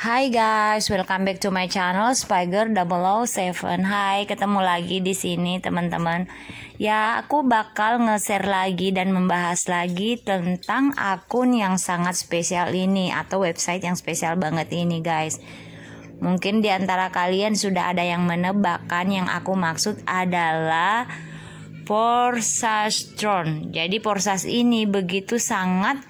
Hai guys, welcome back to my channel Spiger 007. Hai, ketemu lagi di sini teman-teman. Ya, aku bakal nge-share lagi dan membahas lagi tentang akun yang sangat spesial ini atau website yang spesial banget ini, guys. Mungkin di antara kalian sudah ada yang menebakkan yang aku maksud adalah Porsastron. Jadi Porsas ini begitu sangat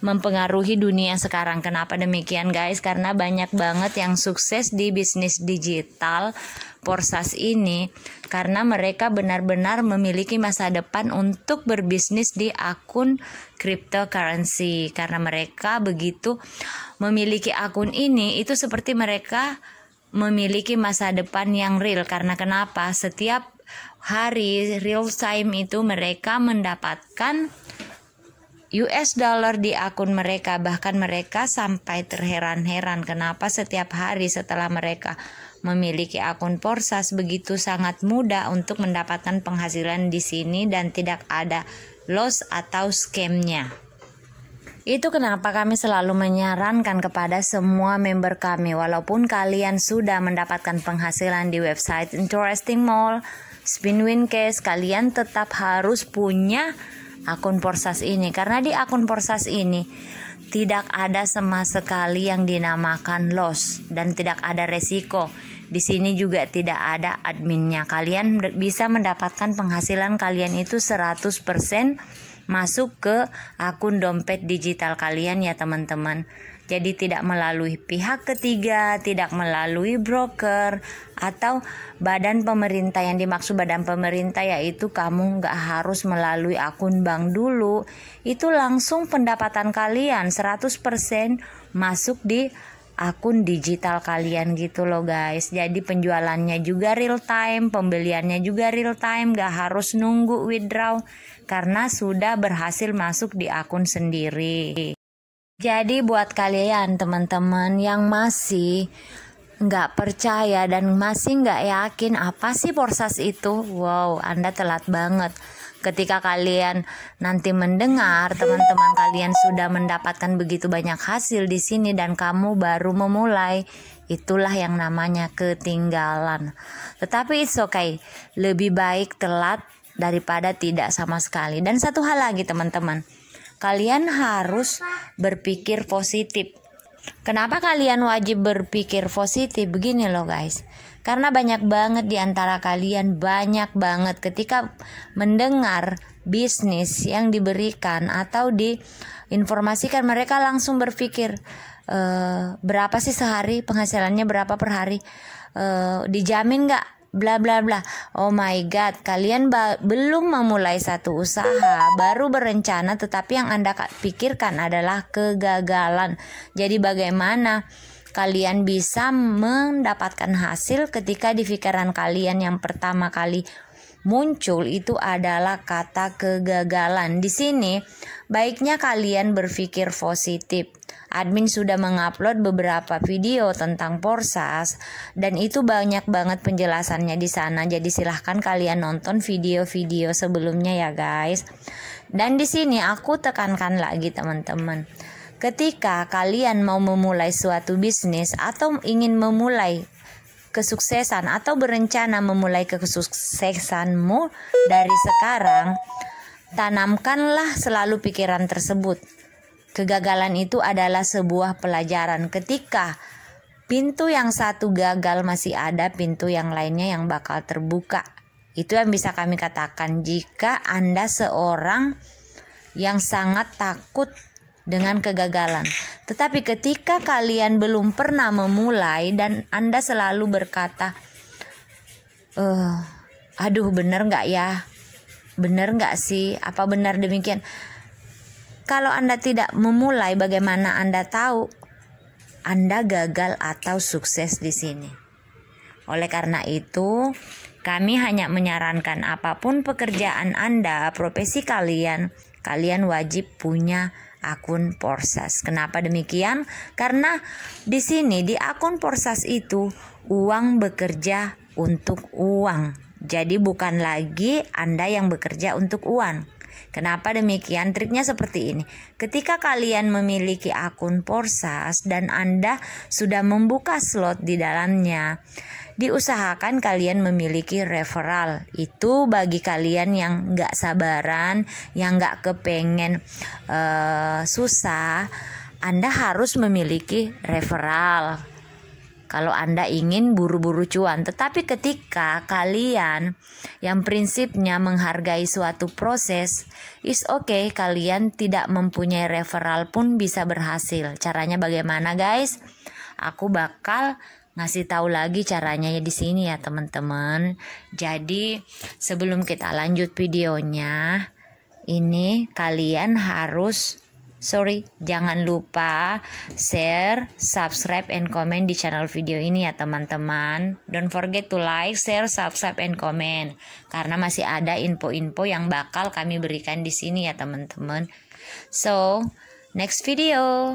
mempengaruhi dunia sekarang. Kenapa demikian guys? Karena banyak banget yang sukses di bisnis digital Porsas ini karena mereka benar-benar memiliki masa depan untuk berbisnis di akun cryptocurrency karena mereka begitu memiliki akun ini itu seperti mereka memiliki masa depan yang real karena kenapa setiap hari real time itu mereka mendapatkan US dollar di akun mereka bahkan mereka sampai terheran-heran kenapa setiap hari setelah mereka memiliki akun Porsas begitu sangat mudah untuk mendapatkan penghasilan di sini dan tidak ada loss atau scamnya. Itu kenapa kami selalu menyarankan kepada semua member kami walaupun kalian sudah mendapatkan penghasilan di website Interesting Mall, Spinwin Case, kalian tetap harus punya akun Porsas ini karena di akun Porsas ini tidak ada sama sekali yang dinamakan loss dan tidak ada resiko. Di sini juga tidak ada adminnya. Kalian bisa mendapatkan penghasilan kalian itu 100% masuk ke akun dompet digital kalian ya teman-teman. Jadi tidak melalui pihak ketiga, tidak melalui broker atau badan pemerintah yang dimaksud badan pemerintah yaitu kamu nggak harus melalui akun bank dulu. Itu langsung pendapatan kalian 100% masuk di akun digital kalian gitu loh guys jadi penjualannya juga real time pembeliannya juga real time gak harus nunggu withdraw karena sudah berhasil masuk di akun sendiri jadi buat kalian teman-teman yang masih nggak percaya dan masih nggak yakin apa sih porsas itu wow anda telat banget ketika kalian nanti mendengar teman-teman kalian sudah mendapatkan begitu banyak hasil di sini dan kamu baru memulai itulah yang namanya ketinggalan tetapi it's okay lebih baik telat daripada tidak sama sekali dan satu hal lagi teman-teman kalian harus berpikir positif Kenapa kalian wajib berpikir positif? Begini loh guys. Karena banyak banget di antara kalian banyak banget ketika mendengar bisnis yang diberikan atau diinformasikan mereka langsung berpikir e, berapa sih sehari penghasilannya berapa per hari e, dijamin nggak bla bla bla. Oh my god, kalian belum memulai satu usaha, baru berencana tetapi yang Anda pikirkan adalah kegagalan. Jadi bagaimana kalian bisa mendapatkan hasil ketika di pikiran kalian yang pertama kali muncul itu adalah kata kegagalan. Di sini, baiknya kalian berpikir positif. Admin sudah mengupload beberapa video tentang Porsas dan itu banyak banget penjelasannya di sana. Jadi silahkan kalian nonton video-video sebelumnya ya guys. Dan di sini aku tekankan lagi teman-teman. Ketika kalian mau memulai suatu bisnis atau ingin memulai kesuksesan atau berencana memulai kesuksesanmu dari sekarang, tanamkanlah selalu pikiran tersebut. Kegagalan itu adalah sebuah pelajaran ketika pintu yang satu gagal masih ada pintu yang lainnya yang bakal terbuka. Itu yang bisa kami katakan jika Anda seorang yang sangat takut dengan kegagalan. Tetapi ketika kalian belum pernah memulai dan Anda selalu berkata, eh, aduh bener nggak ya? Bener nggak sih? Apa benar demikian? Kalau Anda tidak memulai, bagaimana Anda tahu Anda gagal atau sukses di sini? Oleh karena itu, kami hanya menyarankan apapun pekerjaan Anda, profesi kalian, kalian wajib punya akun Porsas. Kenapa demikian? Karena di sini di akun Porsas itu uang bekerja untuk uang. Jadi bukan lagi Anda yang bekerja untuk uang Kenapa demikian? Triknya seperti ini. Ketika kalian memiliki akun Porsas dan Anda sudah membuka slot di dalamnya, diusahakan kalian memiliki referral. Itu bagi kalian yang nggak sabaran, yang nggak kepengen uh, susah, Anda harus memiliki referral kalau Anda ingin buru-buru cuan. Tetapi ketika kalian yang prinsipnya menghargai suatu proses, is okay kalian tidak mempunyai referral pun bisa berhasil. Caranya bagaimana guys? Aku bakal ngasih tahu lagi caranya ya di sini ya teman-teman. Jadi sebelum kita lanjut videonya, ini kalian harus sorry jangan lupa share subscribe and comment di channel video ini ya teman-teman don't forget to like share subscribe and comment karena masih ada info-info yang bakal kami berikan di sini ya teman-teman so next video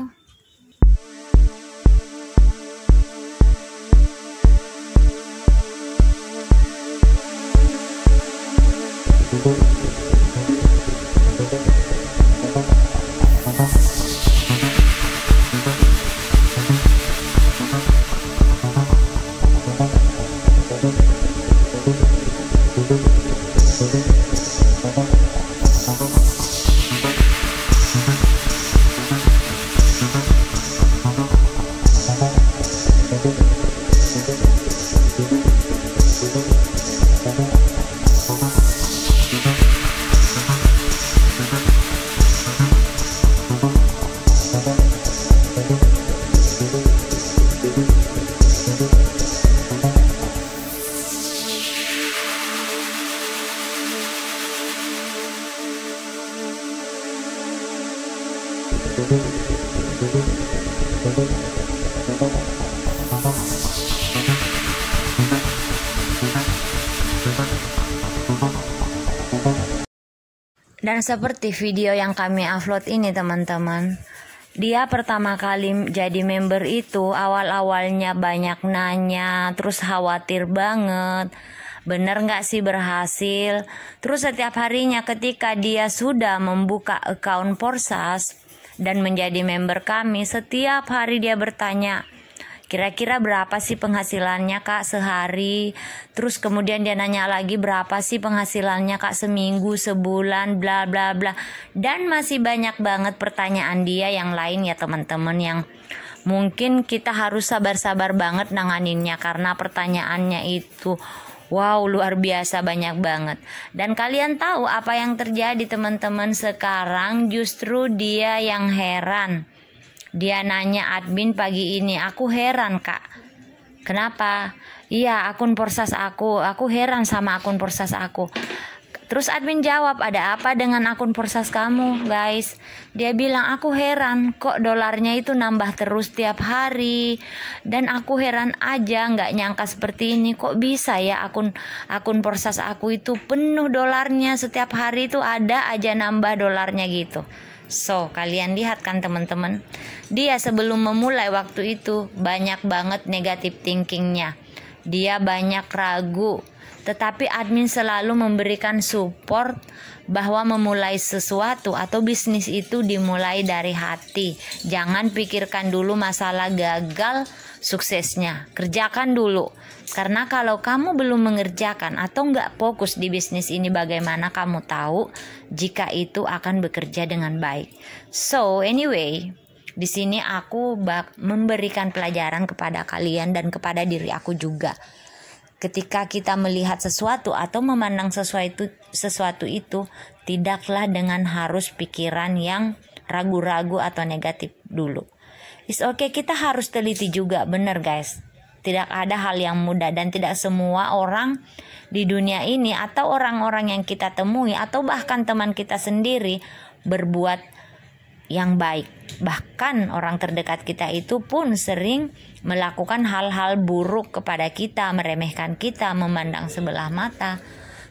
Thank you. Thank you. Dan seperti video yang kami upload ini teman-teman Dia pertama kali jadi member itu awal-awalnya banyak nanya Terus khawatir banget Bener gak sih berhasil Terus setiap harinya ketika dia sudah membuka account Porsas dan menjadi member kami, setiap hari dia bertanya, kira-kira berapa sih penghasilannya kak sehari terus kemudian dia nanya lagi berapa sih penghasilannya kak seminggu sebulan bla bla bla dan masih banyak banget pertanyaan dia yang lain ya teman-teman yang mungkin kita harus sabar-sabar banget nanganinnya karena pertanyaannya itu Wow, luar biasa banyak banget. Dan kalian tahu apa yang terjadi teman-teman sekarang justru dia yang heran. Dia nanya admin pagi ini, aku heran kak. Kenapa? Iya, akun Porsas aku, aku heran sama akun Porsas aku. Terus admin jawab, ada apa dengan akun porsas kamu, guys? Dia bilang, aku heran kok dolarnya itu nambah terus tiap hari. Dan aku heran aja nggak nyangka seperti ini. Kok bisa ya akun akun porsas aku itu penuh dolarnya setiap hari itu ada aja nambah dolarnya gitu. So, kalian lihat kan teman-teman Dia sebelum memulai waktu itu banyak banget negatif thinkingnya Dia banyak ragu tetapi admin selalu memberikan support bahwa memulai sesuatu atau bisnis itu dimulai dari hati. Jangan pikirkan dulu masalah gagal suksesnya. Kerjakan dulu. Karena kalau kamu belum mengerjakan atau nggak fokus di bisnis ini bagaimana kamu tahu jika itu akan bekerja dengan baik. So anyway, di sini aku memberikan pelajaran kepada kalian dan kepada diri aku juga. Ketika kita melihat sesuatu atau memandang sesuatu sesuatu itu, tidaklah dengan harus pikiran yang ragu-ragu atau negatif dulu. Is okay, kita harus teliti juga, bener guys. Tidak ada hal yang mudah dan tidak semua orang di dunia ini atau orang-orang yang kita temui atau bahkan teman kita sendiri berbuat yang baik. Bahkan orang terdekat kita itu pun sering melakukan hal-hal buruk kepada kita, meremehkan kita, memandang sebelah mata.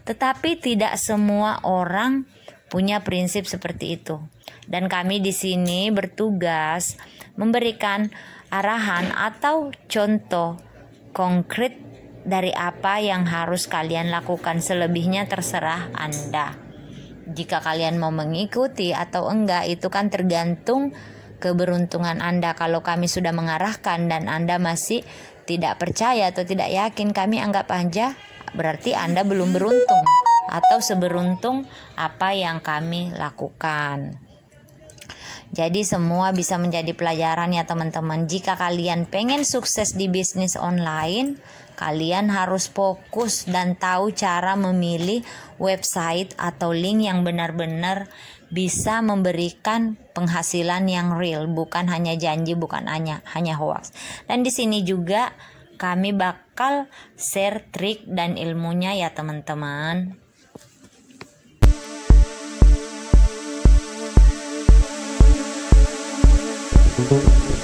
Tetapi tidak semua orang punya prinsip seperti itu. Dan kami di sini bertugas memberikan arahan atau contoh konkret dari apa yang harus kalian lakukan. Selebihnya terserah Anda jika kalian mau mengikuti atau enggak itu kan tergantung keberuntungan Anda. Kalau kami sudah mengarahkan dan Anda masih tidak percaya atau tidak yakin, kami anggap aja berarti Anda belum beruntung atau seberuntung apa yang kami lakukan. Jadi semua bisa menjadi pelajaran ya teman-teman. Jika kalian pengen sukses di bisnis online, Kalian harus fokus dan tahu cara memilih website atau link yang benar-benar bisa memberikan penghasilan yang real, bukan hanya janji, bukan hanya hanya hoax. Dan di sini juga kami bakal share trik dan ilmunya ya teman-teman. thank you